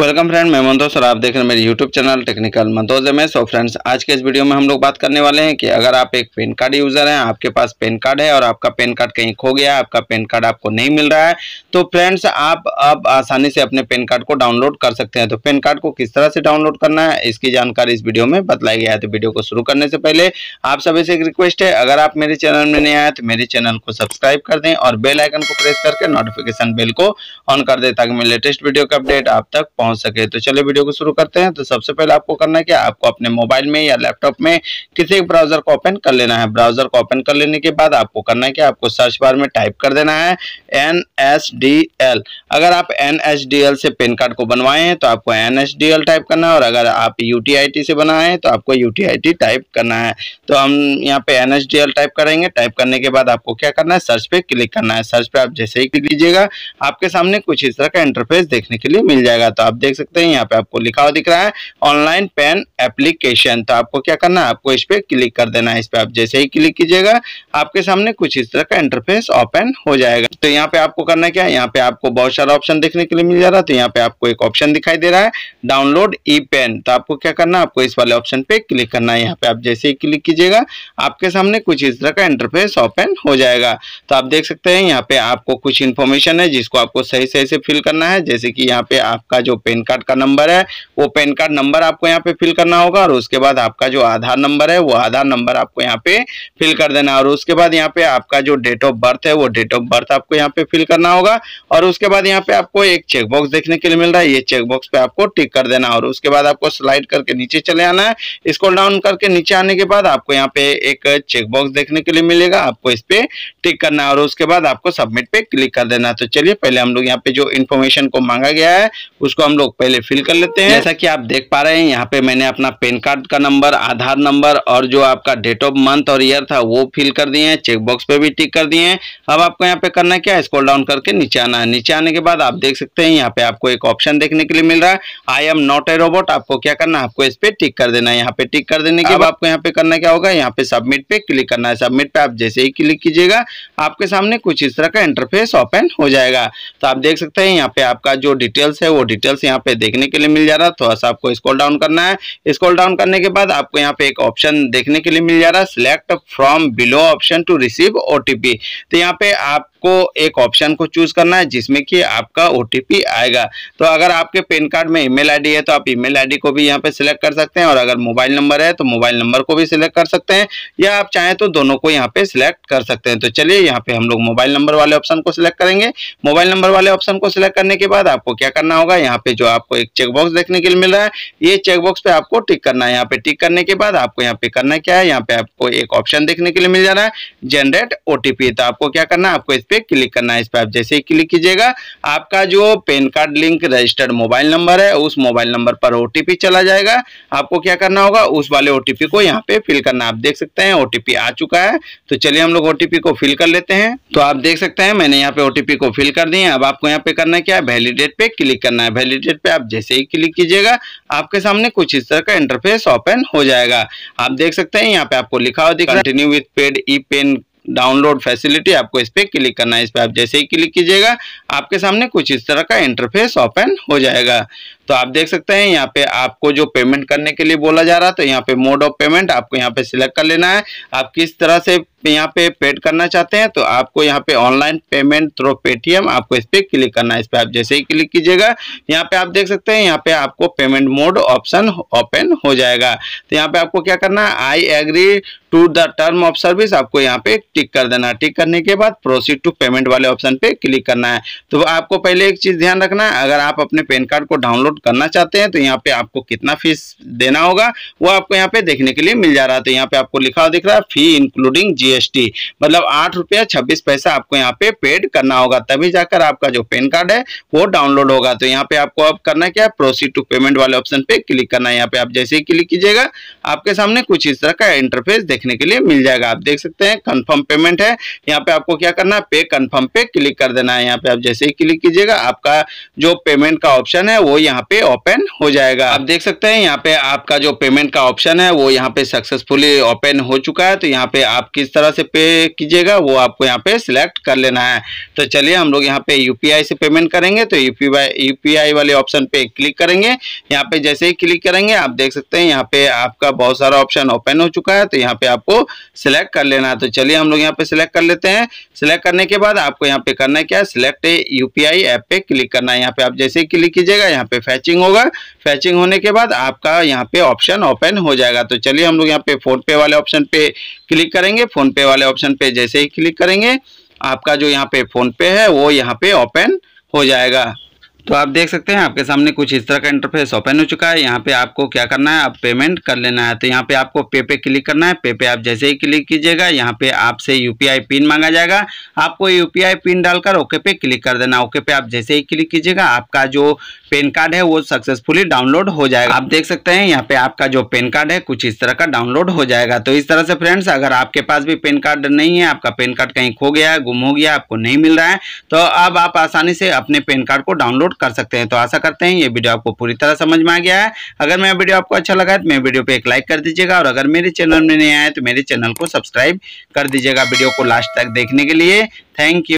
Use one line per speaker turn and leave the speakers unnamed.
welcome friend मैं मंदोज और आप देख रहे हैं मेरे यूट्यूब चैनल टेक्निकल मंदोज में सो फ्रेंड्स आज के इस वीडियो में हम लोग बात करने वाले हैं कि अगर आप एक पैन कार्ड यूज़र हैं आपके पास पैन कार्ड है और आपका पैन कार्ड कहीं खो गया है आपका पैन कार्ड आपको नहीं मिल रहा है तो फ्रेंड्स आप अब आसानी से अपने पैन कार्ड को डाउनलोड कर सकते हैं तो पेन कार्ड को किस तरह से डाउनलोड करना है इसकी जानकारी इस वीडियो में बताया गया है तो वीडियो को शुरू करने से पहले आप सभी से एक रिक्वेस्ट है अगर आप मेरे चैनल में नहीं आए तो मेरे चैनल को सब्सक्राइब कर दें और बेलाइकन को प्रेस करके नोटिफिकेशन बेल को ऑन कर दें ताकि मेरे लेटेस्ट वीडियो का अपडेट आप तक पहुँच पहुंच सके तो चलिए वीडियो को शुरू करते हैं तो सबसे पहले आपको करना है क्या आपको अपने मोबाइल में या लैपटॉप में किसी ब्राउजर को ओपन कर लेना है ब्राउजर को ओपन कर लेने के बाद आपको करना है क्या आपको सर्च बार में टाइप कर देना है एन अगर आप एन से पेन कार्ड को बनवाए हैं तो आपको एन टाइप करना है और अगर आप यू से बनाए हैं तो आपको यू टाइप करना है तो हम यहाँ पे एन टाइप करेंगे टाइप करने के बाद आपको क्या करना है सर्च पे क्लिक करना है सर्च पे आप जैसे ही क्लिक लीजिएगा आपके सामने कुछ इस तरह का इंटरफेस देखने के लिए मिल जाएगा तो आप देख सकते हैं यहाँ पे आपको लिखा हुआ दिख रहा है ऑनलाइन पेन एप्लीकेशन तो आपको क्या करना है आपको इस पे क्लिक कर देना है इस पे आप जैसे ही क्लिक कीजिएगा आपके सामने कुछ इस तरह का इंटरफेस ओपन हो जाएगा तो यहाँ पे आपको करना क्या है यहाँ पे आपको बहुत सारा ऑप्शन देखने के लिए मिल जा रहा है तो यहाँ पे आपको एक ऑप्शन दिखाई दे रहा है डाउनलोड ई पेन तो आपको क्या करना है आपको इस वाले ऑप्शन पे क्लिक करना है यहाँ पे आप जैसे ही क्लिक कीजिएगा आपके सामने कुछ इस तरह का इंटरफेस ओपन हो जाएगा तो आप देख सकते हैं यहाँ पे आपको कुछ इन्फॉर्मेशन है जिसको आपको सही सही से फिल करना है जैसे कि यहाँ पे आपका जो पैन कार्ड का नंबर है वो पैन कार्ड नंबर आपको यहाँ पे फिल करना होगा और उसके बाद आपका जो आधार नंबर है वो आधार नंबर आपको यहाँ पे फिल कर देना और उसके बाद यहाँ पे आपका जो डेट ऑफ बर्थ है वो डेट ऑफ बर्थ आपको यहाँ पे फिल करना होगा और उसके बाद यहाँ पे आपको एक चेकबॉक्स देखने के लिए मिल रहा है ये चेकबॉक्स पे आपको टिक कर देना और उसके बाद आपको स्लाइड करके नीचे चले आना है इसको डाउन करके नीचे आने के बाद आपको यहाँ पे एक चेकबॉक्स देखने के लिए मिलेगा आपको इस पे टिक करना है और उसके बाद आपको सबमिट पे क्लिक कर देना तो चलिए पहले हम लोग यहाँ पे जो इन्फॉर्मेशन को मांगा गया है उसको हम लोग पहले फिल कर लेते हैं जैसा कि आप देख पा रहे हैं यहाँ पे मैंने अपना पेन कार्ड का नंबर आधार नंबर और जो आपका डेट ऑफ मंथ और ईयर था वो फिल कर दिए हैं चेकबॉक्स पे भी टिक कर दिए हैं अब आपको यहाँ पे करना क्या है स्कोल डाउन करके नीचे आना है नीचे आने के बाद आप देख सकते हैं यहाँ पे आपको एक ऑप्शन देखने के लिए मिल रहा है I am not a robot आपको क्या करना है आपको इस पे टिक कर देना है यहाँ पे टिक कर देने के बाद आपको यहाँ पे करना क्या होगा यहाँ पे सबमिट पे क्लिक करना है सबमिट पे आप जैसे ही क्लिक कीजिएगा आपके सामने कुछ इस तरह का इंटरफेस ओपन हो जाएगा तो आप देख सकते हैं यहाँ पे आपका जो डिटेल्स है वो डिटेल्स ऑप्शंस यहाँ पे देखने के लिए मिल जा रहा है थोड़ा तो सा आपको स्कॉल डाउन करना है स्कॉल डाउन करने के बाद आपको यहाँ पे एक ऑप्शन देखने के लिए मिल जा रहा है select from below option to receive OTP तो यहाँ पे आप आपको एक ऑप्शन को चूज करना है जिसमें कि आपका ओ आएगा तो अगर आपके पेन कार्ड में ईमेल आईडी है तो आप ईमेल आईडी को भी यहाँ पे सिलेक्ट कर सकते हैं और अगर मोबाइल नंबर है तो मोबाइल नंबर को भी सिलेक्ट कर सकते हैं या आप चाहें तो दोनों को यहाँ पे सिलेक्ट कर सकते हैं तो चलिए यहाँ पे हम लोग मोबाइल नंबर वाले ऑप्शन को सिलेक्ट करेंगे मोबाइल नंबर वाले ऑप्शन को सिलेक्ट करने के बाद आपको क्या करना होगा यहाँ पे जो आपको एक चेकबॉक्स देखने के लिए मिल रहा है ये चेकबॉक्स पे आपको टिक करना है यहाँ पे टिक करने के बाद आपको यहाँ पे करना क्या है यहाँ पे आपको एक ऑप्शन देखने के लिए मिल जा रहा है जनरेट ओटीपी तो आपको क्या करना है आपको इस पे क्लिक करना है इस पर आप जैसे ही क्लिक कीजिएगा आपका जो PAN card link registered mobile number है उस मोबाइल नंबर पर ओ चला जाएगा आपको क्या करना होगा उस वाले ओ को यहाँ पे फिल करना आप देख सकते हैं ओ आ चुका है तो चलिए हम लोग ओ को फिल कर लेते हैं तो आप देख सकते हैं मैंने यहाँ पे ओ को फिल कर दिए अब आपको यहाँ पे करना क्या है वैलिडेट पे क्लिक करना है वैलिडेट पे आप जैसे ही क्लिक कीजिएगा आपके सामने कुछ इस तरह का इंटरफेस ओपन हो जाएगा आप देख सकते हैं यहाँ पे आपको लिखा हो continue with paid e PAN download facility आपको इस पर क्लिक करना है इस पर आप जैसे ही क्लिक कीजिएगा आपके सामने कुछ इस तरह का इंटरफेस ओपन हो जाएगा तो आप देख सकते हैं यहाँ पे आपको जो पेमेंट करने के लिए बोला जा रहा है तो यहाँ पे मोड ऑफ पेमेंट आपको यहाँ पे सिलेक्ट कर लेना है आप किस तरह से यहाँ पे पेड करना चाहते हैं तो आपको यहाँ पे ऑनलाइन पेमेंट थ्रो पेटीएम आपको इस पर क्लिक करना है इस पर आप जैसे ही क्लिक कीजिएगा यहाँ पे आप देख सकते हैं यहाँ पे आपको पेमेंट मोड ऑप्शन ओपन हो जाएगा तो यहाँ पे आपको क्या करना है I agree to the term of service आपको यहाँ पे टिक कर देना टिक करने के बाद प्रोसीड टू पेमेंट वाले ऑप्शन पे क्लिक करना है तो आपको पहले एक चीज ध्यान रखना है अगर आप अपने पेन कार्ड को डाउनलोड डाउनलोड करना चाहते हैं तो यहाँ पे आपको कितना फीस देना होगा वो आपको यहाँ पे देखने के लिए मिल जा रहा है तो यहाँ पे आपको लिखा हुआ दिख रहा है फी इंक्लूडिंग जीएसटी मतलब आठ रुपया छब्बीस पैसा आपको यहाँ पे पेड करना होगा तभी जाकर आपका जो पेन कार्ड है वो डाउनलोड होगा तो यहाँ पे आपको अब करना क्या है प्रोसीड टू पेमेंट वाले ऑप्शन पे क्लिक करना है यहाँ पे आप जैसे ही क्लिक कीजिएगा आपके सामने कुछ इस तरह का इंटरफेस देखने के लिए मिल जाएगा आप देख सकते हैं कन्फर्म पेमेंट है यहाँ पे आपको क्या करना है पे कन्फर्म पे क्लिक कर देना है यहाँ पे आप जैसे ही क्लिक कीजिएगा आपका जो पेमेंट का ऑप्शन है वो यहाँ पे ओपन हो जाएगा आप देख सकते हैं यहाँ पे आपका जो पेमेंट का ऑप्शन है वो यहाँ पे सक्सेसफुली ओपन हो चुका है तो यहाँ पे आप किस तरह से पे कीजिएगा वो आपको यहाँ पे सिलेक्ट कर लेना है तो चलिए हम लोग यहाँ पे यूपीआई से पेमेंट करेंगे तो यूपीआई वाले ऑप्शन पे क्लिक करेंगे यहाँ पे जैसे ही क्लिक करेंगे आप देख सकते हैं यहाँ पे आपका बहुत सारा ऑप्शन ओपन हो चुका है तो यहाँ पे आपको सिलेक्ट कर लेना है तो चलिए हम लोग यहाँ पे सिलेक्ट कर लेते हैं सिलेक्ट करने के बाद आपको यहाँ पे करना क्या सिलेक्ट यूपीआई ऐप पे क्लिक करना है यहाँ पे आप जैसे ही क्लिक कीजिएगा यहाँ पे फैचिंग होगा फैचिंग होने के बाद आपका यहाँ पे ऑप्शन ओपन हो जाएगा तो चलिए हम लोग यहाँ पे फोन पे वाले ऑप्शन पे क्लिक करेंगे फोन पे वाले ऑप्शन पे जैसे ही क्लिक करेंगे आपका जो यहाँ पे फोन पे है वो यहाँ पे ओपन हो जाएगा तो आप देख सकते हैं आपके सामने कुछ इस तरह का इंटरफेस ओपन हो चुका है यहाँ पे आपको क्या करना है आप पेमेंट कर लेना है तो यहाँ पे आपको पे पे क्लिक करना है पे पे आप जैसे ही क्लिक कीजिएगा यहाँ पे आपसे यूपीआई पिन मांगा जाएगा आपको यूपीआई पिन डालकर ओके पे क्लिक कर देना ओके पे आप जैसे ही क्लिक कीजिएगा आपका जो पेन कार्ड है वो सक्सेसफुली डाउनलोड हो जाएगा आप देख सकते हैं यहाँ पे आपका जो पेन कार्ड है कुछ इस तरह का डाउनलोड हो जाएगा तो इस तरह से फ्रेंड्स अगर आपके पास भी पेन कार्ड नहीं है आपका पेन कार्ड कहीं खो गया है गुम हो गया आपको नहीं मिल रहा है तो अब आप आसानी से अपने पेन कार्ड को डाउनलोड कर सकते हैं तो आशा करते हैं ये वीडियो आपको पूरी तरह समझ में आ गया है अगर मेरा वीडियो आपको अच्छा लगा है तो मेरे वीडियो पर एक लाइक कर दीजिएगा और अगर मेरे चैनल में नहीं आए तो मेरे चैनल को सब्सक्राइब कर दीजिएगा वीडियो को लास्ट तक देखने के लिए थैंक यू